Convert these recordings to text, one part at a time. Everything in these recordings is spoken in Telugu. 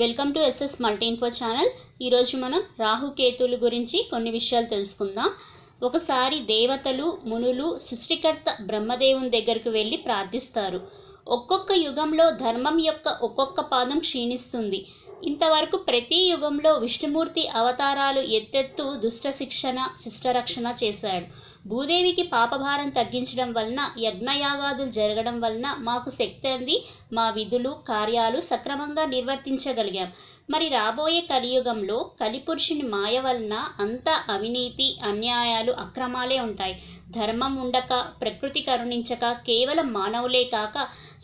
welcome to SS multi info channel ఈరోజు మనం రాహుకేతుల గురించి కొన్ని విషయాలు తెలుసుకుందాం ఒకసారి దేవతలు మునులు సృష్టికర్త బ్రహ్మదేవుని దగ్గరకు వెళ్ళి ప్రార్థిస్తారు ఒక్కొక్క యుగంలో ధర్మం యొక్క ఒక్కొక్క పాదం క్షీణిస్తుంది ఇంతవరకు ప్రతి యుగంలో విష్ణుమూర్తి అవతారాలు ఎత్తెత్తు దుష్ట శిక్షణ శిష్టరక్షణ చేశాడు భూదేవికి పాపభారం తగ్గించడం వలన యజ్ఞయాగాదులు జరగడం వలన మాకు శక్తి అంది మా విధులు కార్యాలు సక్రమంగా నిర్వర్తించగలిగాం మరి రాబోయే కలియుగంలో కలిపురుషుని మాయ వలన అంత అవినీతి అన్యాయాలు అక్రమాలే ఉంటాయి ధర్మం ఉండక ప్రకృతి కరుణించక కేవలం మానవులే కాక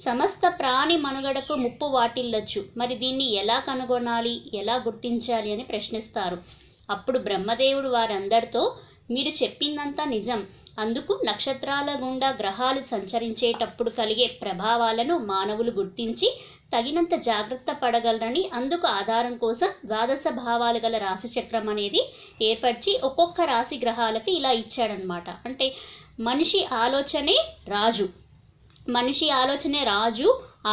సమస్త ప్రాణి మనుగడకు ముప్పు వాటిల్లచ్చు మరి దీన్ని ఎలా కనుగొనాలి ఎలా గుర్తించాలి అని ప్రశ్నిస్తారు అప్పుడు బ్రహ్మదేవుడు వారందరితో మీరు చెప్పిందంతా నిజం అందుకు నక్షత్రాల గుండా గ్రహాలు సంచరించేటప్పుడు కలిగే ప్రభావాలను మానవులు గుర్తించి తగినంత జాగ్రత్త పడగలరని అందుకు ఆధారం కోసం ద్వాదశ భావాలు గల రాశిచక్రం అనేది ఏర్పరిచి ఒక్కొక్క రాశి గ్రహాలకు ఇలా ఇచ్చాడనమాట అంటే మనిషి ఆలోచనే రాజు మనిషి ఆలోచనే రాజు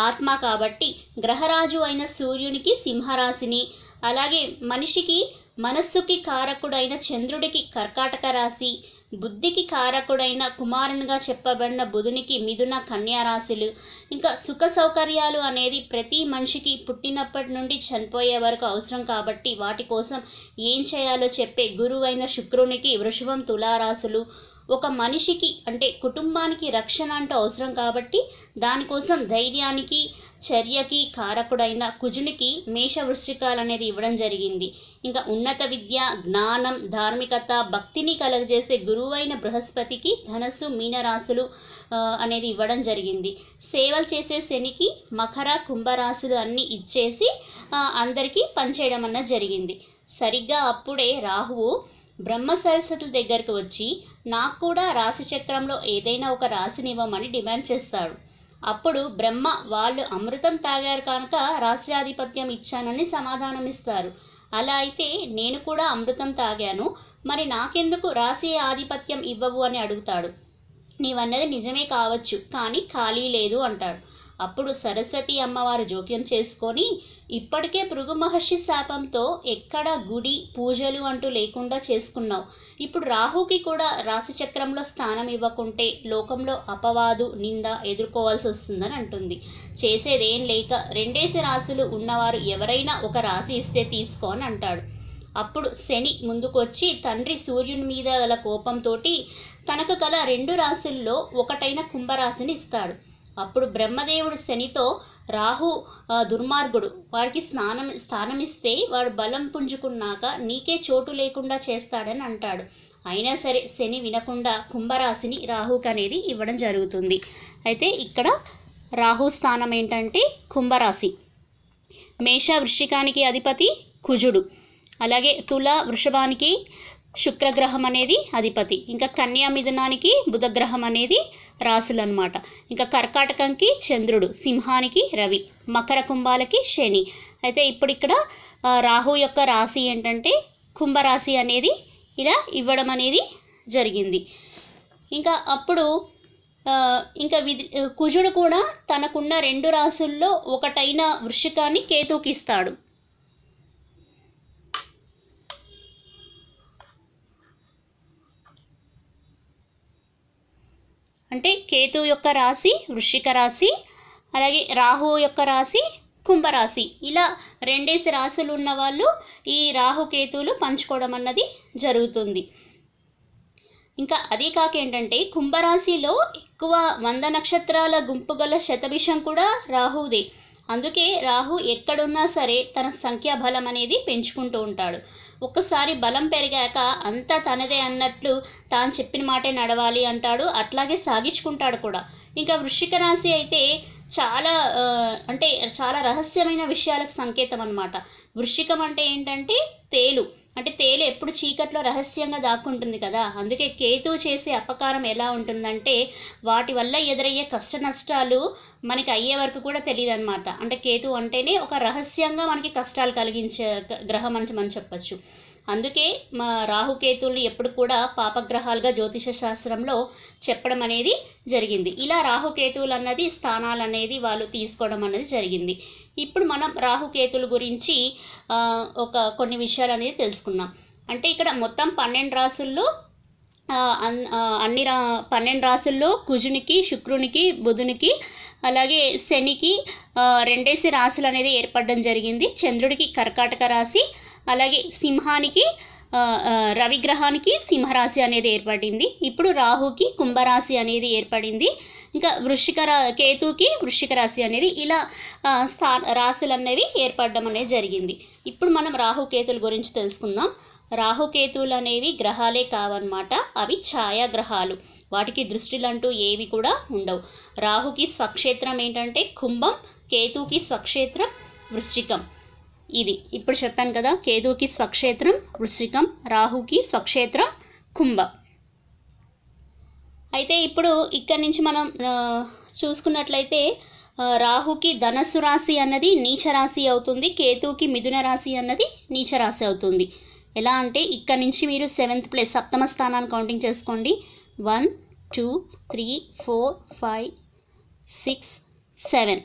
ఆత్మ కాబట్టి గ్రహరాజు అయిన సూర్యునికి సింహరాశిని అలాగే మనిషికి మనస్సుకి కారకుడైన చంద్రుడికి కర్కాటక రాశి బుద్ధికి కారకుడైన కుమారునిగా చెప్పబడిన బుధునికి మిథున కన్యారాశులు ఇంకా సుఖ సౌకర్యాలు అనేది ప్రతి మనిషికి పుట్టినప్పటి నుండి చనిపోయే వరకు అవసరం కాబట్టి వాటి కోసం ఏం చేయాలో చెప్పే గురువైన శుక్రునికి వృషభం తులారాశులు ఒక మనిషికి అంటే కుటుంబానికి రక్షణ అంటూ అవసరం కాబట్టి దానికోసం ధైర్యానికి చర్యకి కారకుడైన కుజునికి మేషవృష్టికాలు అనేది ఇవ్వడం జరిగింది ఇంకా ఉన్నత విద్య జ్ఞానం ధార్మికత భక్తిని కలగజేసే గురువైన బృహస్పతికి ధనస్సు మీనరాశులు అనేది ఇవ్వడం జరిగింది సేవలు చేసే శనికి మకర కుంభరాశులు అన్నీ ఇచ్చేసి అందరికీ పనిచేయడం అన్న జరిగింది సరిగ్గా అప్పుడే రాహువు బ్రహ్మ సరస్వతుల దగ్గరకు వచ్చి నాకు కూడా రాశి చక్రంలో ఏదైనా ఒక రాశినివ్వమని డిమాండ్ చేస్తాడు అప్పుడు బ్రహ్మ వాళ్ళు అమృతం తాగారు కనుక రాశ్యాధిపత్యం ఇచ్చానని సమాధానం ఇస్తారు అలా అయితే నేను కూడా అమృతం తాగాను మరి నాకెందుకు రాశి ఆధిపత్యం ఇవ్వవు అని అడుగుతాడు నీవన్నది నిజమే కావచ్చు కానీ ఖాళీ లేదు అంటాడు అప్పుడు సరస్వతి అమ్మవారు జోక్యం చేసుకొని ఇప్పటికే భృగు మహర్షి శాపంతో ఎక్కడ గుడి పూజలు అంటూ లేకుండా చేసుకున్నావు ఇప్పుడు రాహుకి కూడా రాశిచక్రంలో స్థానం ఇవ్వకుంటే లోకంలో అపవాదు నింద ఎదుర్కోవాల్సి వస్తుందని అంటుంది చేసేదేం లేక రెండేసి రాశులు ఉన్నవారు ఎవరైనా ఒక రాశి ఇస్తే తీసుకో అని అంటాడు అప్పుడు శని ముందుకొచ్చి తండ్రి సూర్యుని మీద గల కోపంతో తనకు గల రెండు రాశుల్లో ఒకటైన కుంభరాశిని ఇస్తాడు అప్పుడు బ్రహ్మదేవుడు శనితో రాహు దుర్మార్గుడు వాడికి స్నానం స్థానమిస్తే వాడు బలం పుంజుకున్నాక నీకే చోటు లేకుండా చేస్తాడని అంటాడు అయినా సరే శని వినకుండా కుంభరాశిని రాహుకి అనేది ఇవ్వడం జరుగుతుంది అయితే ఇక్కడ రాహు స్థానం ఏంటంటే కుంభరాశి మేష వృషికానికి అధిపతి కుజుడు అలాగే తుల వృషభానికి శుక్రగ్రహం అనేది అధిపతి ఇంకా కన్యా మిథునానికి బుధగ్రహం అనేది రాసులు అనమాట ఇంకా కర్కాటకంకి చంద్రుడు సింహానికి రవి మకర కుంభాలకి శని అయితే ఇప్పుడు ఇక్కడ రాహు యొక్క రాశి ఏంటంటే కుంభరాశి అనేది ఇలా ఇవ్వడం అనేది జరిగింది ఇంకా అప్పుడు ఇంకా విధి కుజుడు కూడా తనకున్న రెండు రాసుల్లో ఒకటైన వృషికాన్ని కేతుకిస్తాడు అంటే కేతు యొక్క రాశి వృషిక రాశి అలాగే రాహు యొక్క రాశి కుంభరాశి ఇలా రెండేసి రాశులు ఉన్న వాళ్ళు ఈ రాహుకేతువులు పంచుకోవడం అన్నది జరుగుతుంది ఇంకా అదీ కాక ఏంటంటే కుంభరాశిలో ఎక్కువ వంద నక్షత్రాల గుంపు గల శతభిషం కూడా రాహుదే అందుకే రాహు ఎక్కడున్నా సరే తన సంఖ్యా బలం అనేది పెంచుకుంటూ ఉంటాడు ఒక్కసారి బలం పెరిగాక అంతా తనదే అన్నట్లు తాను చెప్పిన మాటే నడవాలి అంటాడు అట్లాగే సాగించుకుంటాడు కూడా ఇంకా వృషిక రాశి అయితే చాలా అంటే చాలా రహస్యమైన విషయాలకు సంకేతం అనమాట వృషికం అంటే ఏంటంటే తేలు అంటే తేలు ఎప్పుడు చీకట్లో రహస్యంగా దాక్కుంటుంది కదా అందుకే కేతు చేసే అపకారం ఎలా ఉంటుందంటే వాటి వల్ల ఎదురయ్యే కష్ట నష్టాలు మనకి అయ్యే వరకు కూడా తెలియదు అనమాట అంటే కేతు అంటేనే ఒక రహస్యంగా మనకి కష్టాలు కలిగించే గ్రహం అని మనం చెప్పచ్చు అందుకే మా రాహుకేతువులు ఎప్పుడు కూడా పాపగ్రహాలుగా జ్యోతిష శాస్త్రంలో చెప్పడం అనేది జరిగింది ఇలా రాహుకేతువులు అన్నది స్థానాలు అనేది వాళ్ళు తీసుకోవడం అనేది జరిగింది ఇప్పుడు మనం రాహుకేతువుల గురించి ఒక కొన్ని విషయాలు అనేది తెలుసుకున్నాం అంటే ఇక్కడ మొత్తం పన్నెండు రాసుల్లో అన్ని రా పన్నెండు రాసుల్లో కుజునికి శుక్రునికి బుధునికి అలాగే శనికి రెండేసి రాసులు అనేది ఏర్పడడం జరిగింది చంద్రుడికి కర్కాటక రాశి అలాగే సింహానికి రవిగ్రహానికి సింహరాశి అనేది ఏర్పడింది ఇప్పుడు రాహుకి కుంభరాశి అనేది ఏర్పడింది ఇంకా వృషిక కేతుకి వృషిక రాశి అనేది ఇలా స్థా రాశులు అనేవి ఏర్పడడం అనేది జరిగింది ఇప్పుడు మనం రాహుకేతుల గురించి తెలుసుకుందాం రాహుకేతువులు అనేవి గ్రహాలే కావన్నమాట అవి ఛాయాగ్రహాలు వాటికి దృష్టిలంటూ ఏవి కూడా ఉండవు రాహుకి స్వక్షేత్రం ఏంటంటే కుంభం కేతుకి స్వక్షేత్రం వృశ్చికం ఇది ఇప్పుడు చెప్పాను కదా కేతువుకి స్వక్షేత్రం వృశ్చికం రాహుకి స్వక్షేత్రం కుంభ అయితే ఇప్పుడు ఇక్కడి నుంచి మనం చూసుకున్నట్లయితే రాహుకి ధనస్సు రాశి అన్నది నీచ రాశి అవుతుంది కేతువుకి మిథున రాశి అన్నది నీచ రాశి అవుతుంది ఎలా అంటే ఇక్కడి నుంచి మీరు సెవెంత్ ప్లేస్ సప్తమ స్థానాన్ని కౌంటింగ్ చేసుకోండి one two three four five six seven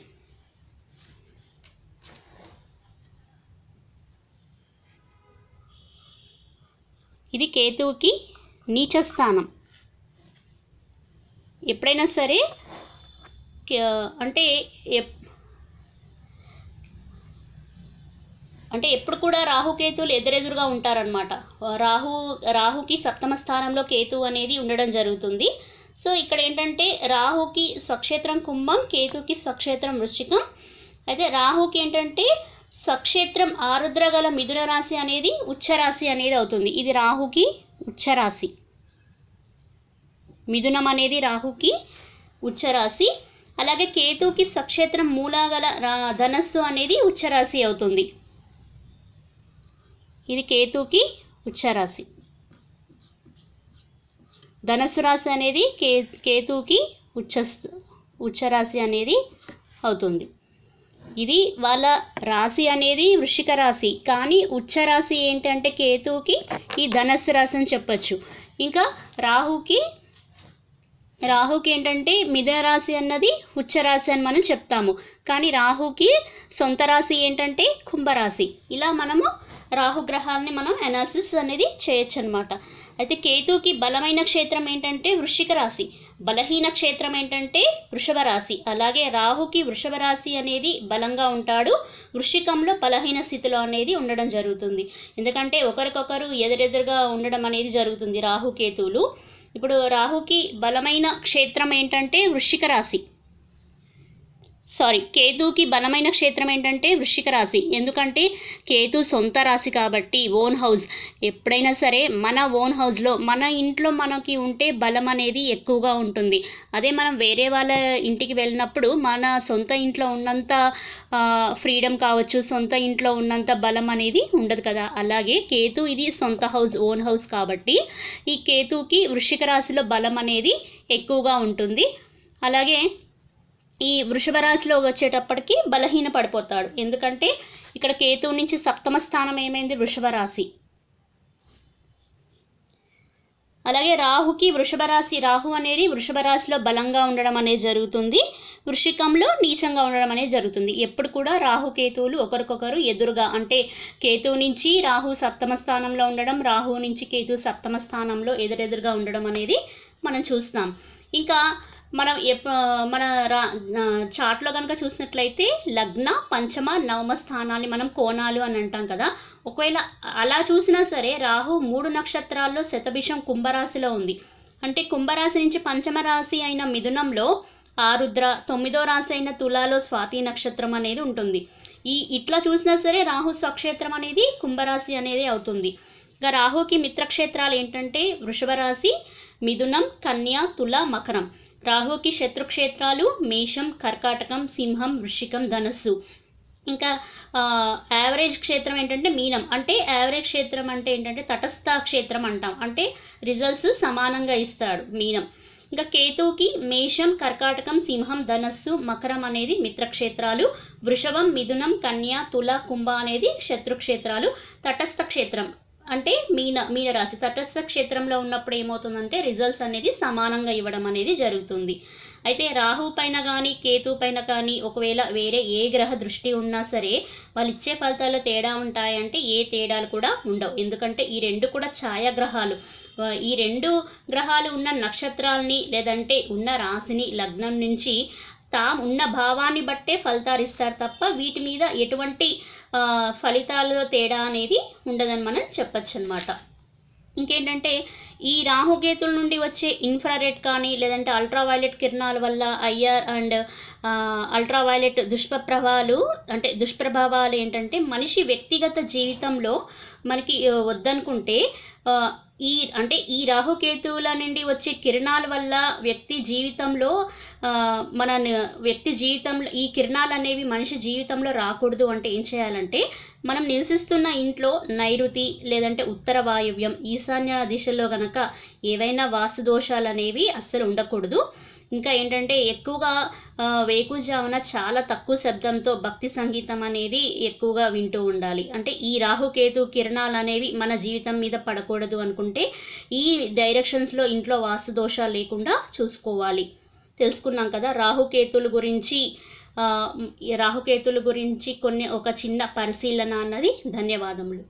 ఇది కేతువుకి నీచ స్థానం ఎప్పుడైనా సరే అంటే అంటే ఎప్పుడు కూడా రాహుకేతువులు ఎదురెదురుగా ఉంటారనమాట రాహు రాహుకి సప్తమ స్థానంలో కేతు అనేది ఉండడం జరుగుతుంది సో ఇక్కడ ఏంటంటే రాహుకి స్వక్షేత్రం కుంభం కేతుకి స్వక్షేత్రం వృశ్చికం అయితే రాహుకి ఏంటంటే సక్షేత్రం ఆరుద్ర గల మిథున రాశి అనేది ఉచ్చరాశి అనేది అవుతుంది ఇది రాహుకి ఉచ్చరాశి మిథునం అనేది రాహుకి ఉచ్చరాశి అలాగే కేతుకి స్వక్షేత్రం మూలాగల ధనస్సు అనేది ఉచ్చరాశి అవుతుంది ఇది కేతుకి ఉచ్చరాశి ధనస్సు రాశి అనేది కే కేతుకి ఉచ్చ ఉచ్చరాశి అనేది అవుతుంది ఇది వాళ్ళ రాశి అనేది వృషిక రాశి కానీ ఉచ్చ రాశి ఏంటంటే కేతువుకి ఈ ధనస్సు రాశి అని చెప్పచ్చు ఇంకా రాహుకి రాహుకి ఏంటంటే మిథున రాశి అన్నది ఉచ్చ రాశి అని మనం చెప్తాము కానీ రాహుకి సొంత రాశి ఏంటంటే కుంభరాశి ఇలా మనము రాహుగ్రహాలని మనం అనాలిసిస్ అనేది చేయొచ్చు అనమాట అయితే కేతుకి బలమైన క్షేత్రం ఏంటంటే వృషిక రాశి బలహీన క్షేత్రం ఏంటంటే వృషభ రాశి అలాగే రాహుకి వృషభ రాశి అనేది బలంగా ఉంటాడు వృషికంలో బలహీన స్థితిలో అనేది ఉండడం జరుగుతుంది ఎందుకంటే ఒకరికొకరు ఎదురెదురుగా ఉండడం అనేది జరుగుతుంది రాహుకేతువులు ఇప్పుడు రాహుకి బలమైన క్షేత్రం ఏంటంటే వృషిక రాశి సారీ కేతుకి బలమైన క్షేత్రం ఏంటంటే వృషిక రాశి ఎందుకంటే కేతు సొంత రాశి కాబట్టి ఓన్ హౌస్ ఎప్పుడైనా సరే మన ఓన్ హౌస్లో మన ఇంట్లో మనకి ఉంటే బలం అనేది ఎక్కువగా ఉంటుంది అదే మనం వేరే వాళ్ళ ఇంటికి వెళ్ళినప్పుడు మన సొంత ఇంట్లో ఉన్నంత ఫ్రీడమ్ కావచ్చు సొంత ఇంట్లో ఉన్నంత బలం అనేది ఉండదు కదా అలాగే కేతు ఇది సొంత హౌస్ ఓన్ హౌస్ కాబట్టి ఈ కేతుకి వృషిక రాశిలో బలం అనేది ఎక్కువగా ఉంటుంది అలాగే ఈ వృషభ రాశిలో వచ్చేటప్పటికి బలహీన పడిపోతాడు ఎందుకంటే ఇక్కడ కేతువు నుంచి సప్తమ స్థానం ఏమైంది వృషభ రాశి అలాగే రాహుకి వృషభ రాశి రాహు అనేది వృషభ రాశిలో బలంగా ఉండడం అనేది జరుగుతుంది వృషికంలో నీచంగా ఉండడం అనేది జరుగుతుంది ఎప్పుడు కూడా రాహు కేతువులు ఒకరికొకరు ఎదురుగా అంటే కేతువు నుంచి రాహు సప్తమ స్థానంలో ఉండడం రాహు నుంచి కేతు సప్తమ స్థానంలో ఎదురెదురుగా ఉండడం అనేది మనం చూస్తాం ఇంకా మనం మన రా చార్ట్లో కనుక చూసినట్లయితే లగ్న పంచమ నవమ స్థానాన్ని మనం కోణాలు అని అంటాం కదా ఒకవేళ అలా చూసినా సరే రాహు మూడు నక్షత్రాల్లో శతభిషం కుంభరాశిలో ఉంది అంటే కుంభరాశి నుంచి పంచమ రాశి అయిన మిథునంలో ఆరుద్ర తొమ్మిదో రాశి అయిన తులాలో స్వాతి నక్షత్రం అనేది ఉంటుంది ఈ ఇట్లా చూసినా సరే రాహు స్వక్షేత్రం అనేది కుంభరాశి అనేది అవుతుంది ఇక రాహుకి మిత్రక్షేత్రాలు ఏంటంటే వృషభ రాశి మిథునం కన్య తుల మకరం రాహుకి శత్రుక్షేత్రాలు మేషం కర్కాటకం సింహం వృషికం ధనస్సు ఇంకా యావరేజ్ క్షేత్రం ఏంటంటే మీనం అంటే యావరేజ్ క్షేత్రం అంటే ఏంటంటే తటస్థ క్షేత్రం అంటాం అంటే రిజల్ట్స్ సమానంగా ఇస్తాడు మీనం ఇంకా కేతువుకి మేషం కర్కాటకం సింహం ధనస్సు మకరం అనేది మిత్రక్షేత్రాలు వృషభం మిథునం కన్యా తుల కుంభ అనేది శత్రుక్షేత్రాలు తటస్థ క్షేత్రం అంటే మీన మీన రాశి తటస్థ క్షేత్రంలో ఉన్నప్పుడు ఏమవుతుందంటే రిజల్ట్స్ అనేది సమానంగా ఇవ్వడం అనేది జరుగుతుంది అయితే రాహు పైన కానీ కేతు పైన కానీ ఒకవేళ వేరే ఏ గ్రహ దృష్టి ఉన్నా సరే వాళ్ళు ఇచ్చే ఫలితాల్లో తేడా ఉంటాయంటే ఏ తేడాలు కూడా ఉండవు ఎందుకంటే ఈ రెండు కూడా ఛాయాగ్రహాలు ఈ రెండు గ్రహాలు ఉన్న నక్షత్రాలని లేదంటే ఉన్న రాశిని లగ్నం నుంచి తాము ఉన్న భావాన్ని బట్టే ఫలితాలు ఇస్తారు తప్ప వీటి మీద ఎటువంటి ఫలితాల్లో తేడా అనేది ఉండదని మనం చెప్పచ్చు అనమాట ఇంకేంటంటే ఈ రాహుకేతుల నుండి వచ్చే ఇన్ఫ్రారెడ్ కానీ లేదంటే అల్ట్రావైలెట్ కిరణాల వల్ల ఐఆర్ అండ్ అల్ట్రావైలెట్ దుష్ప్రభావాలు అంటే దుష్ప్రభావాలు ఏంటంటే మనిషి వ్యక్తిగత జీవితంలో మనకి వద్దనుకుంటే ఈ అంటే ఈ రాహుకేతువుల నుండి వచ్చే కిరణాల వల్ల వ్యక్తి జీవితంలో మన వ్యక్తి జీవితంలో ఈ కిరణాలు అనేవి మనిషి జీవితంలో రాకూడదు అంటే ఏం చేయాలంటే మనం నివసిస్తున్న ఇంట్లో నైరుతి లేదంటే ఉత్తర వాయువ్యం ఈశాన్య దిశలో గనక ఏవైనా వాస్తు దోషాలు అనేవి అస్సలు ఉండకూడదు ఇంకా ఏంటంటే ఎక్కువగా వేకుజామున చాలా తక్కువ శబ్దంతో భక్తి సంగీతం అనేది ఎక్కువగా వింటూ ఉండాలి అంటే ఈ రాహుకేతు కిరణాలు అనేవి మన జీవితం మీద పడకూడదు అనుకుంటే ఈ డైరెక్షన్స్లో ఇంట్లో వాసు దోషాలు లేకుండా చూసుకోవాలి తెలుసుకున్నాం కదా రాహుకేతుల గురించి రాహుకేతుల గురించి కొన్ని ఒక చిన్న పరిశీలన అన్నది ధన్యవాదములు